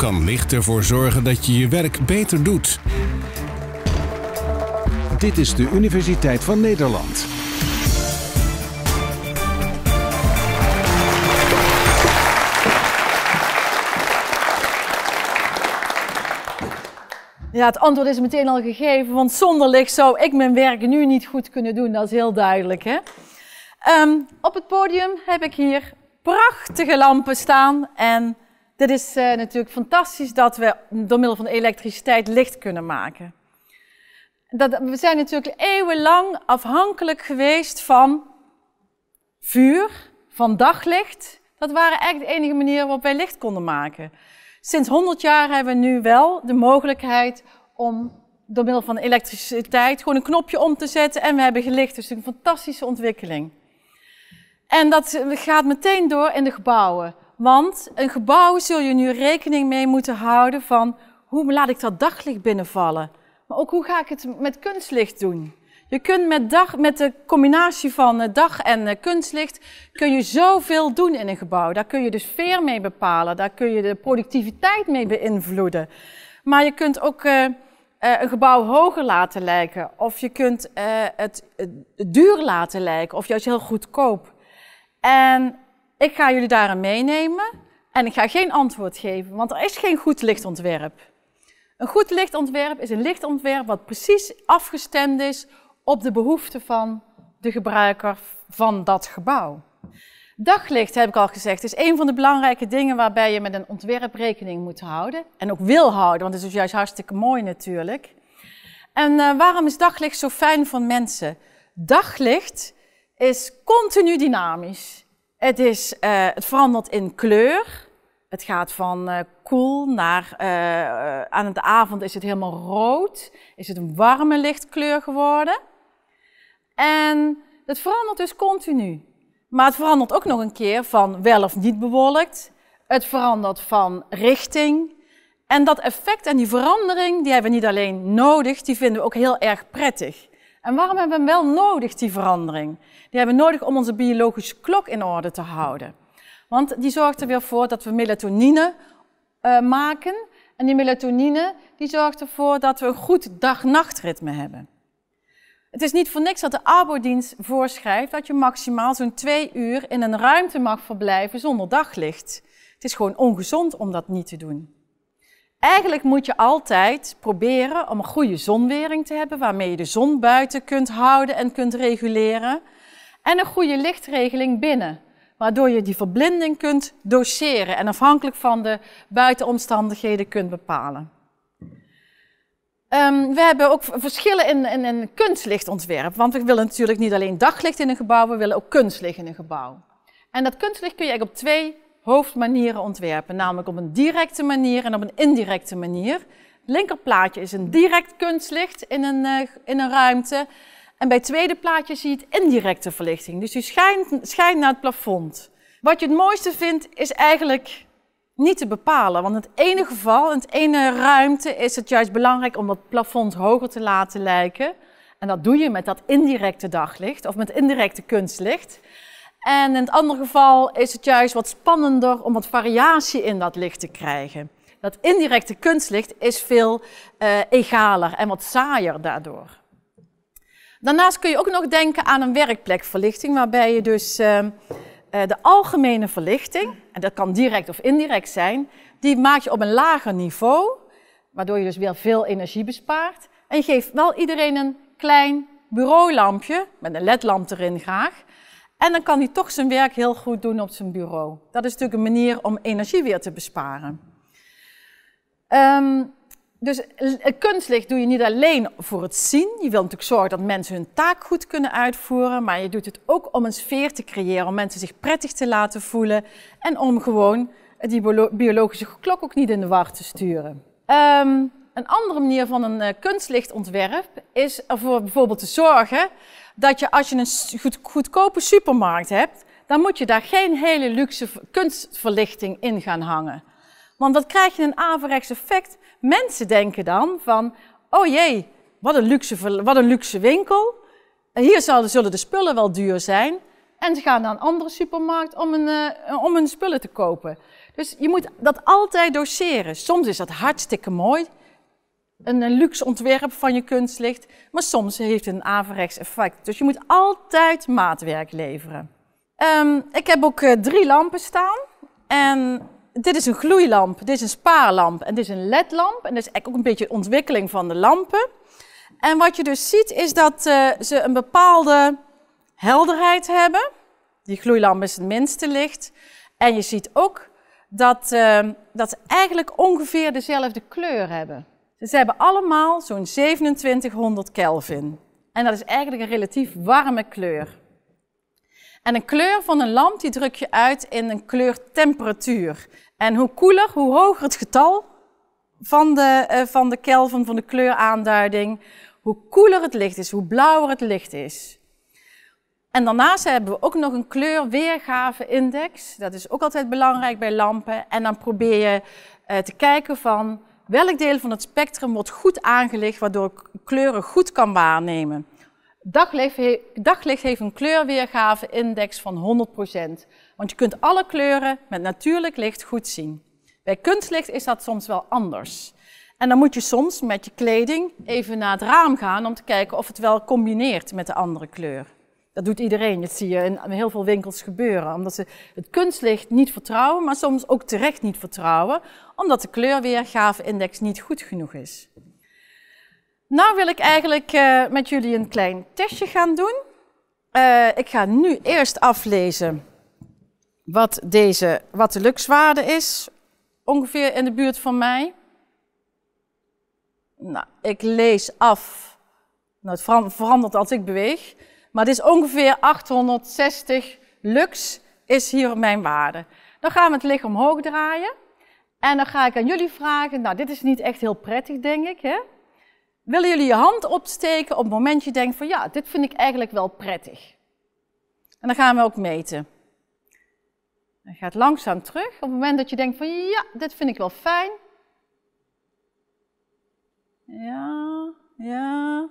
kan licht ervoor zorgen dat je je werk beter doet. Dit is de Universiteit van Nederland. Ja, het antwoord is meteen al gegeven, want zonder licht zou ik mijn werk nu niet goed kunnen doen. Dat is heel duidelijk. Hè? Ehm, op het podium heb ik hier prachtige lampen staan en dit is eh, natuurlijk fantastisch dat we door middel van elektriciteit licht kunnen maken. Dat, we zijn natuurlijk eeuwenlang afhankelijk geweest van vuur, van daglicht. Dat waren echt de enige manieren waarop wij licht konden maken. Sinds 100 jaar hebben we nu wel de mogelijkheid om door middel van elektriciteit gewoon een knopje om te zetten en we hebben gelicht. Dus een fantastische ontwikkeling. En dat gaat meteen door in de gebouwen. Want een gebouw zul je nu rekening mee moeten houden van hoe laat ik dat daglicht binnenvallen. Maar ook hoe ga ik het met kunstlicht doen. Je kunt met, dag, met de combinatie van eh, dag en eh, kunstlicht kun je zoveel doen in een gebouw. Daar kun je dus sfeer mee bepalen. Daar kun je de productiviteit mee beïnvloeden. Maar je kunt ook eh, een gebouw hoger laten lijken. Of je kunt het, het duur laten lijken. Of juist heel goedkoop. En ik ga jullie daarin meenemen en ik ga geen antwoord geven, want er is geen goed lichtontwerp. Een goed lichtontwerp is een lichtontwerp wat precies afgestemd is op de behoeften van de gebruiker van dat gebouw. Daglicht, heb ik al gezegd, is een van de belangrijke dingen waarbij je met een ontwerp rekening moet houden. En ook wil houden, want het is juist hartstikke mooi natuurlijk. En eh, waarom is daglicht zo fijn voor mensen? Daglicht is continu dynamisch. Het, is, eh, het verandert in kleur. Het gaat van eh, koel naar eh, aan het avond is het helemaal rood. Is het een warme lichtkleur geworden. En het verandert dus continu. Maar het verandert ook nog een keer van wel of niet bewolkt. Het verandert van richting. En dat effect en die verandering, die hebben we niet alleen nodig, die vinden we ook heel erg prettig. En waarom hebben we wel nodig, die verandering? Die hebben we nodig om onze biologische klok in orde te houden. Want die zorgt er weer voor dat we melatonine eh, maken. En die melatonine die zorgt ervoor dat we een goed dag-nachtritme hebben. Het is niet voor niks dat de arbodienst voorschrijft dat je maximaal zo'n twee uur in een ruimte mag verblijven zonder daglicht. Het is gewoon ongezond om dat niet te doen. Eigenlijk moet je altijd proberen om een goede zonwering te hebben, waarmee je de zon buiten kunt houden en kunt reguleren. En een goede lichtregeling binnen, waardoor je die verblinding kunt doseren en afhankelijk van de buitenomstandigheden kunt bepalen. Ehm, we hebben ook verschillen in, in, in kunstlichtontwerp, want we willen natuurlijk niet alleen daglicht in een gebouw, we willen ook kunstlicht in een gebouw. En dat kunstlicht kun je eigenlijk op twee hoofdmanieren ontwerpen, namelijk op een directe manier en op een indirecte manier. Het plaatje is een direct kunstlicht in een, eh, in een ruimte. En bij het tweede plaatje zie je het indirecte verlichting. Dus die schijnt, schijnt naar het plafond. Wat je het mooiste vindt is eigenlijk niet te bepalen. Want in het ene geval, in het ene ruimte, is het juist belangrijk om dat plafond hoger te laten lijken. En dat doe je met dat indirecte daglicht of met indirecte kunstlicht. En in het andere geval is het juist wat spannender om wat variatie in dat licht te krijgen. Dat indirecte kunstlicht is veel eh, egaler en wat saaier daardoor. Daarnaast kun je ook nog denken aan een werkplekverlichting, waarbij je dus ehm, eh, de algemene verlichting, en dat kan direct of indirect zijn, die maak je op een lager niveau, waardoor je dus weer veel energie bespaart. En je geeft wel iedereen een klein bureaulampje, met een ledlamp erin graag, en dan kan hij toch zijn werk heel goed doen op zijn bureau. Dat is natuurlijk een manier om energie weer te besparen. Ehm, dus kunstlicht doe je niet alleen voor het zien. Je wilt natuurlijk zorgen dat mensen hun taak goed kunnen uitvoeren. Maar je doet het ook om een sfeer te creëren. Om mensen zich prettig te laten voelen. En om gewoon die biologische klok ook niet in de war te sturen. Ehm, een andere manier van een eh, kunstlichtontwerp is ervoor bijvoorbeeld te zorgen dat je als je een goed, goedkope supermarkt hebt, dan moet je daar geen hele luxe kunstverlichting in gaan hangen. Want dan krijg je een averechts effect. Mensen denken dan van, oh jee, wat een luxe, wat een luxe winkel. En hier zullen de spullen wel duur zijn. En ze gaan naar een andere supermarkt om hun, eh, om hun spullen te kopen. Dus je moet dat altijd doseren. Soms is dat hartstikke mooi een luxe ontwerp van je kunstlicht, maar soms heeft het een averechts effect. Dus je moet altijd maatwerk leveren. Ehm, ik heb ook eh, drie lampen staan. En dit is een gloeilamp, dit is een spaarlamp en dit is een ledlamp. En dat is ook een beetje de ontwikkeling van de lampen. En wat je dus ziet is dat eh, ze een bepaalde helderheid hebben. Die gloeilamp is het minste licht. En je ziet ook dat, ehm, dat ze eigenlijk ongeveer dezelfde kleur hebben ze hebben allemaal zo'n 2700 Kelvin. En dat is eigenlijk een relatief warme kleur. En een kleur van een lamp die druk je uit in een kleurtemperatuur. En hoe koeler, hoe hoger het getal van de, eh, van de Kelvin, van de kleuraanduiding, hoe koeler het licht is, hoe blauwer het licht is. En daarnaast hebben we ook nog een kleurweergave-index. Dat is ook altijd belangrijk bij lampen. En dan probeer je eh, te kijken van Welk deel van het spectrum wordt goed aangelicht waardoor ik kleuren goed kan waarnemen? Daglicht, daglicht heeft een kleurweergaveindex van 100%, want je kunt alle kleuren met natuurlijk licht goed zien. Bij kunstlicht is dat soms wel anders. En dan moet je soms met je kleding even naar het raam gaan om te kijken of het wel combineert met de andere kleur. Dat doet iedereen, dat zie je in heel veel winkels gebeuren. Omdat ze het kunstlicht niet vertrouwen, maar soms ook terecht niet vertrouwen, omdat de kleurweergave-index niet goed genoeg is. Nou wil ik eigenlijk eh, met jullie een klein testje gaan doen. Eh, ik ga nu eerst aflezen wat, deze, wat de luxwaarde is, ongeveer in de buurt van mij. Nou, ik lees af, nou, het verandert als ik beweeg, maar het is ongeveer 860 lux is hier mijn waarde. Dan gaan we het licht omhoog draaien. En dan ga ik aan jullie vragen, nou dit is niet echt heel prettig denk ik. Hè? Willen jullie je hand opsteken op het moment dat je denkt van ja, dit vind ik eigenlijk wel prettig. En dan gaan we ook meten. Dan gaat langzaam terug op het moment dat je denkt van ja, dit vind ik wel fijn. Ja, ja,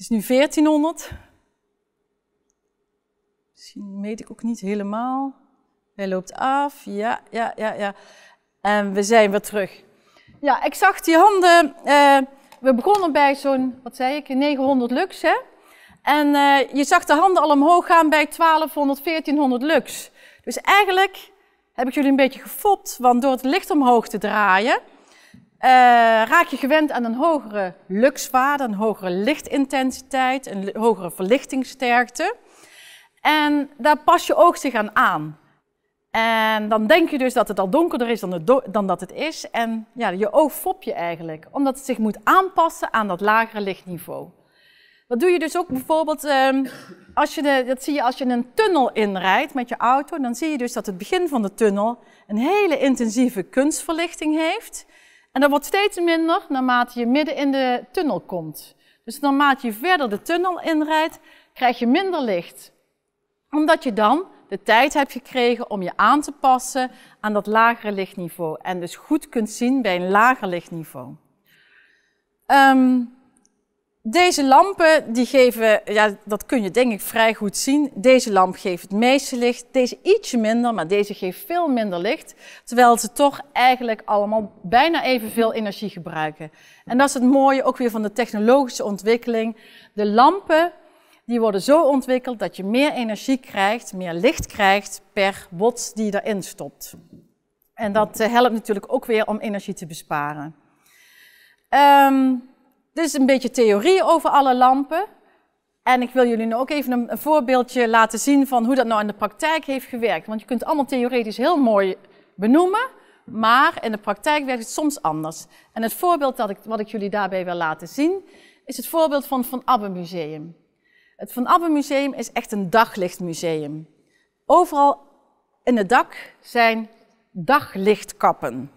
is nu 1400. Misschien meet ik ook niet helemaal. Hij loopt af. Ja, ja, ja, ja. En we zijn weer terug. Ja, ik zag die handen. Eh, we begonnen bij zo'n, wat zei ik, 900 lux. Hè? En eh, je zag de handen al omhoog gaan bij 1200, 1400 lux. Dus eigenlijk heb ik jullie een beetje gefopt, want door het licht omhoog te draaien, eh, raak je gewend aan een hogere luxwaarde, een hogere lichtintensiteit, een hogere verlichtingssterkte. En daar pas je oog zich aan aan. En dan denk je dus dat het al donkerder is dan, dan dat het is. En ja, je oog fop je eigenlijk, omdat het zich moet aanpassen aan dat lagere lichtniveau. Dat doe je dus ook bijvoorbeeld, ehm, als je dat zie je als je een tunnel inrijdt met je auto, dan zie je dus dat het begin van de tunnel een hele intensieve kunstverlichting heeft. En dat wordt steeds minder naarmate je midden in de tunnel komt. Dus naarmate je verder de tunnel inrijdt, krijg je minder licht. Omdat je dan de tijd hebt gekregen om je aan te passen aan dat lagere lichtniveau. En dus goed kunt zien bij een lager lichtniveau. Um, deze lampen die geven, ja, dat kun je denk ik vrij goed zien. Deze lamp geeft het meeste licht, deze ietsje minder, maar deze geeft veel minder licht. Terwijl ze toch eigenlijk allemaal bijna evenveel energie gebruiken. En dat is het mooie ook weer van de technologische ontwikkeling. De lampen die worden zo ontwikkeld dat je meer energie krijgt, meer licht krijgt per watt die je erin stopt. En dat eh, helpt natuurlijk ook weer om energie te besparen. Um, dit is een beetje theorie over alle lampen. En ik wil jullie nu ook even een, voorbeeldje laten zien van hoe dat nou in de praktijk heeft gewerkt. Want je kunt het allemaal theoretisch heel mooi benoemen, maar in de praktijk werkt het soms anders. En het voorbeeld dat ik, wat ik jullie daarbij wil laten zien, is het voorbeeld van het Van Abbe Museum. Het Van Abbe Museum is echt een daglichtmuseum. Overal in het dak zijn daglichtkappen.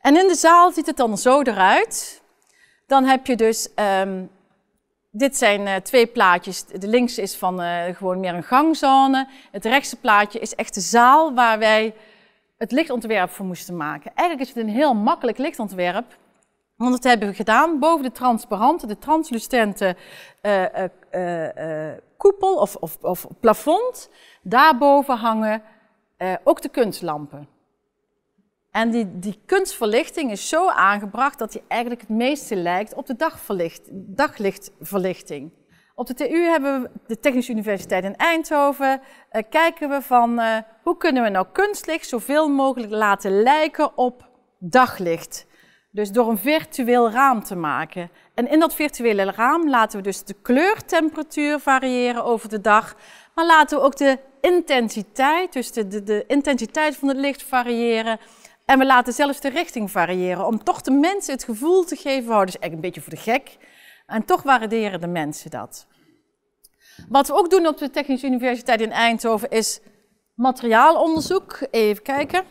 En in de zaal ziet het dan zo eruit. Dan heb je dus, ehm, dit zijn eh, twee plaatjes. De linkse is van eh, gewoon meer een gangzone. Het rechtse plaatje is echt de zaal waar wij het lichtontwerp voor moesten maken. Eigenlijk is het een heel makkelijk lichtontwerp. Want dat hebben we gedaan boven de transparante, de translucente eh, koepel of, of, of plafond. Daarboven hangen ook de kunstlampen. En die, die kunstverlichting is zo aangebracht dat die eigenlijk het meeste lijkt op de dagverlicht, daglichtverlichting. Op de TU hebben we de Technische Universiteit in Eindhoven. Eh, kijken we van eh, hoe kunnen we nou kunstlicht zoveel mogelijk laten lijken op daglicht. Dus door een virtueel raam te maken. En in dat virtuele raam laten we dus de kleurtemperatuur variëren over de dag. Maar laten we ook de intensiteit, dus de, de, de intensiteit van het licht variëren. En we laten zelfs de richting variëren om toch de mensen het gevoel te geven, oh, dat is echt een beetje voor de gek. En toch waarderen de mensen dat. Wat we ook doen op de Technische Universiteit in Eindhoven is materiaalonderzoek. Even kijken.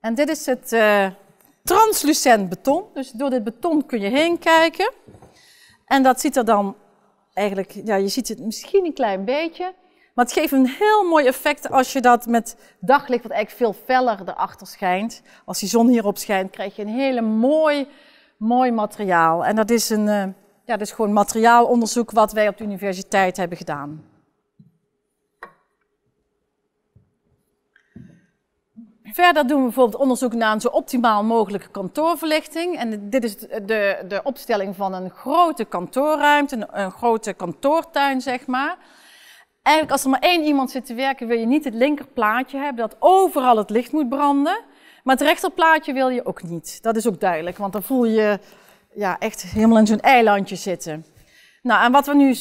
En dit is het eh, translucent beton. Dus door dit beton kun je heen kijken. En dat ziet er dan eigenlijk, ja, je ziet het misschien een klein beetje. Maar het geeft een heel mooi effect als je dat met daglicht, wat eigenlijk veel feller erachter schijnt. Als die zon hierop schijnt, krijg je een hele mooi, mooi materiaal. En dat is, een, eh, ja, dat is gewoon materiaalonderzoek wat wij op de universiteit hebben gedaan. Verder doen we bijvoorbeeld onderzoek naar een zo optimaal mogelijke kantoorverlichting. En dit is de, de opstelling van een grote kantoorruimte, een, een grote kantoortuin, zeg maar. Eigenlijk als er maar één iemand zit te werken, wil je niet het linkerplaatje hebben dat overal het licht moet branden. Maar het rechterplaatje wil je ook niet. Dat is ook duidelijk, want dan voel je ja, echt helemaal in zo'n eilandje zitten. Nou, en wat we nu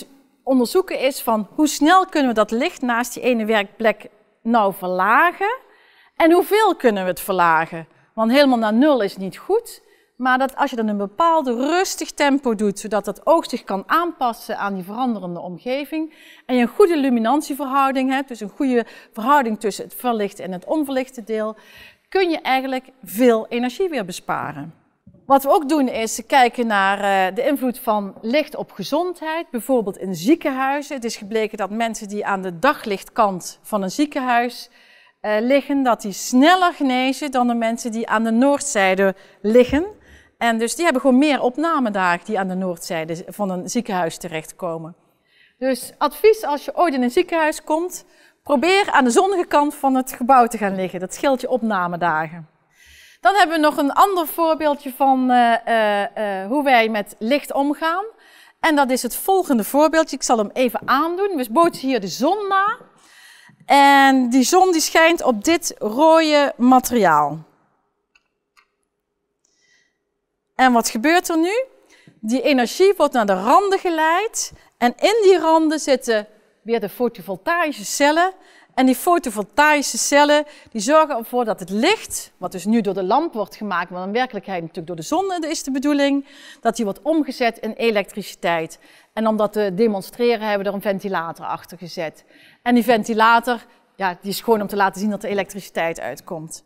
onderzoeken is van hoe snel kunnen we dat licht naast die ene werkplek nou verlagen en hoeveel kunnen we het verlagen. Want helemaal naar nul is niet goed, maar dat als je dan een bepaald rustig tempo doet, zodat het oog zich kan aanpassen aan die veranderende omgeving, en je een goede luminantieverhouding hebt, dus een goede verhouding tussen het verlichte en het onverlichte deel, kun je eigenlijk veel energie weer besparen. Wat we ook doen is kijken naar eh, de invloed van licht op gezondheid, bijvoorbeeld in ziekenhuizen. Het is gebleken dat mensen die aan de daglichtkant van een ziekenhuis eh, liggen, dat die sneller genezen dan de mensen die aan de noordzijde liggen. En dus die hebben gewoon meer opnamedagen die aan de noordzijde van een ziekenhuis terechtkomen. Dus advies als je ooit in een ziekenhuis komt, probeer aan de zonnige kant van het gebouw te gaan liggen. Dat scheelt je opnamedagen. Dan hebben we nog een ander voorbeeldje van eh, eh, eh, hoe wij met licht omgaan. En dat is het volgende voorbeeldje. Ik zal hem even aandoen. We bootsen hier de zon na. En die zon die schijnt op dit rode materiaal. En wat gebeurt er nu? Die energie wordt naar de randen geleid. En in die randen zitten weer de fotovoltaïsche cellen. En die fotovoltaïsche cellen die zorgen ervoor dat het licht, wat dus nu door de lamp wordt gemaakt, maar in werkelijkheid natuurlijk door de zon is de bedoeling, dat die wordt omgezet in elektriciteit. En om dat te demonstreren hebben we er een ventilator achter gezet. En die ventilator ja, die is gewoon om te laten zien dat er elektriciteit uitkomt.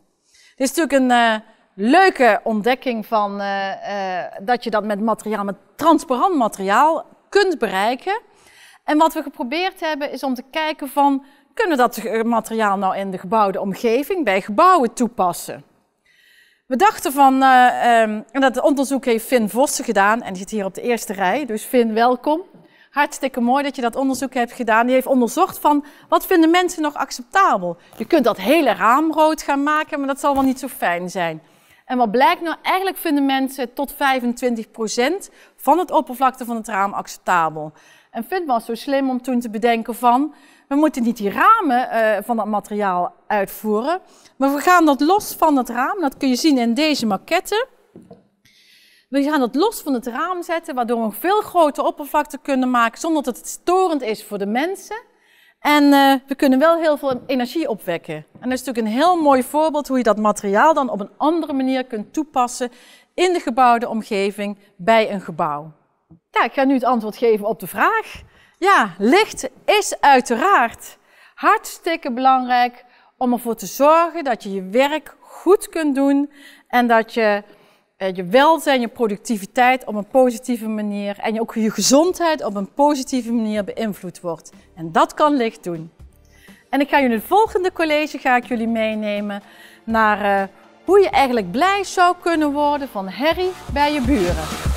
Dit is natuurlijk een, eh, leuke ontdekking van eh, eh, dat je dat met materiaal, met transparant materiaal kunt bereiken. En wat we geprobeerd hebben is om te kijken van, kunnen we dat materiaal nou in de gebouwde omgeving, bij gebouwen toepassen? We dachten van, uh, en dat onderzoek heeft Finn Vossen gedaan en die zit hier op de eerste rij. Dus Finn, welkom. Hartstikke mooi dat je dat onderzoek hebt gedaan. Die heeft onderzocht van, wat vinden mensen nog acceptabel? Je kunt dat hele raam rood gaan maken, maar dat zal wel niet zo fijn zijn. En wat blijkt nou? Eigenlijk vinden mensen tot 25% van het oppervlakte van het raam acceptabel. En vindt was zo slim om toen te bedenken van, we moeten niet die ramen eh, van dat materiaal uitvoeren, maar we gaan dat los van het raam, dat kun je zien in deze maquette. We gaan dat los van het raam zetten, waardoor we een veel grotere oppervlakte kunnen maken zonder dat het storend is voor de mensen. En eh, we kunnen wel heel veel energie opwekken. En dat is natuurlijk een heel mooi voorbeeld hoe je dat materiaal dan op een andere manier kunt toepassen in de gebouwde omgeving bij een gebouw. Ja, ik ga nu het antwoord geven op de vraag. Ja, licht is uiteraard hartstikke belangrijk om ervoor te zorgen dat je je werk goed kunt doen en dat je eh, je welzijn, je productiviteit op een positieve manier en ook je gezondheid op een positieve manier beïnvloed wordt. En dat kan licht doen. En ik ga jullie in het volgende college ga ik jullie meenemen naar eh, hoe je eigenlijk blij zou kunnen worden van herrie bij je buren.